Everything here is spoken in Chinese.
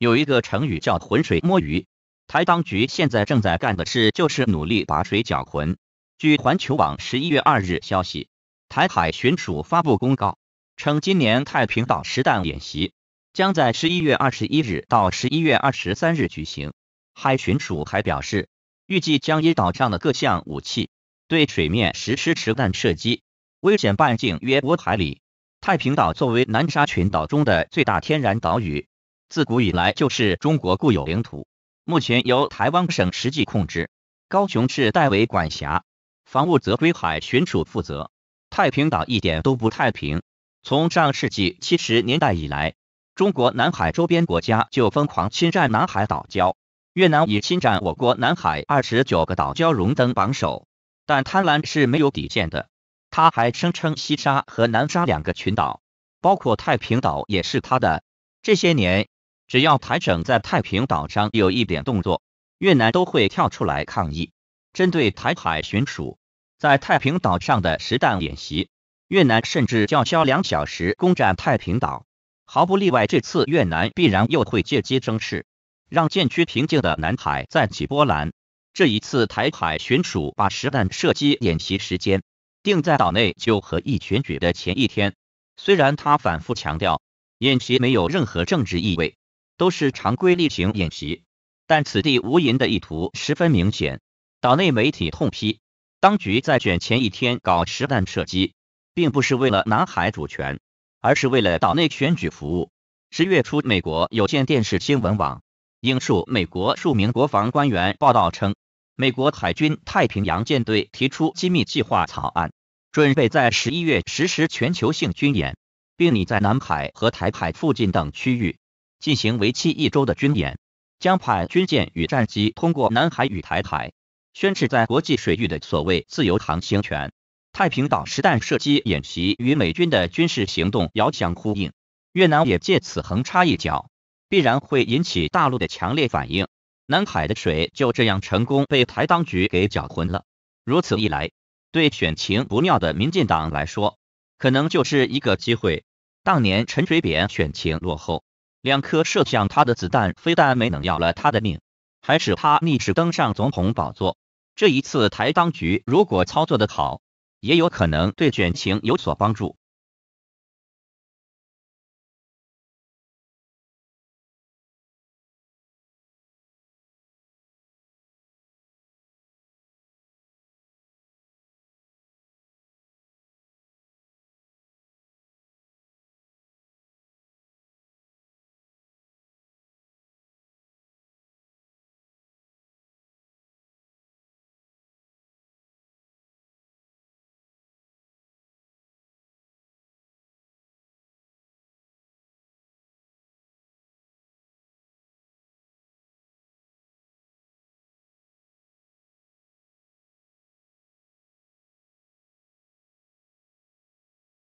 有一个成语叫“浑水摸鱼”，台当局现在正在干的事就是努力把水搅浑。据环球网十一月二日消息，台海巡署发布公告称，今年太平岛实弹演习将在十一月二十一日到十一月二十三日举行。海巡署还表示，预计将以岛上的各项武器对水面实施实弹射击，危险半径约五海里。太平岛作为南沙群岛中的最大天然岛屿。自古以来就是中国固有领土，目前由台湾省实际控制，高雄市代为管辖，防务则归海巡署负责。太平岛一点都不太平。从上世纪七十年代以来，中国南海周边国家就疯狂侵占南海岛礁，越南已侵占我国南海二十九个岛礁荣登榜首。但贪婪是没有底线的，他还声称西沙和南沙两个群岛，包括太平岛也是他的。这些年。只要台省在太平岛上有一点动作，越南都会跳出来抗议。针对台海巡署在太平岛上的实弹演习，越南甚至叫嚣两小时攻占太平岛，毫不例外。这次越南必然又会借机争势，让渐趋平静的南海再起波澜。这一次，台海巡署把实弹射击演习时间定在岛内就和一选举的前一天。虽然他反复强调演习没有任何政治意味。都是常规例行演习，但此地无银的意图十分明显。岛内媒体痛批，当局在卷前一天搞实弹射击，并不是为了南海主权，而是为了岛内选举服务。十月初，美国有线电视新闻网应述美国数名国防官员报道称，美国海军太平洋舰队提出机密计划草案，准备在十一月实施全球性军演，并拟在南海和台海附近等区域。进行为期一周的军演，将派军舰与战机通过南海与台海，宣示在国际水域的所谓自由航行权。太平岛实弹射击演习与美军的军事行动遥相呼应，越南也借此横插一脚，必然会引起大陆的强烈反应。南海的水就这样成功被台当局给搅浑了。如此一来，对选情不妙的民进党来说，可能就是一个机会。当年陈水扁选情落后。两颗射向他的子弹，非但没能要了他的命，还使他逆势登上总统宝座。这一次，台当局如果操作的好，也有可能对卷情有所帮助。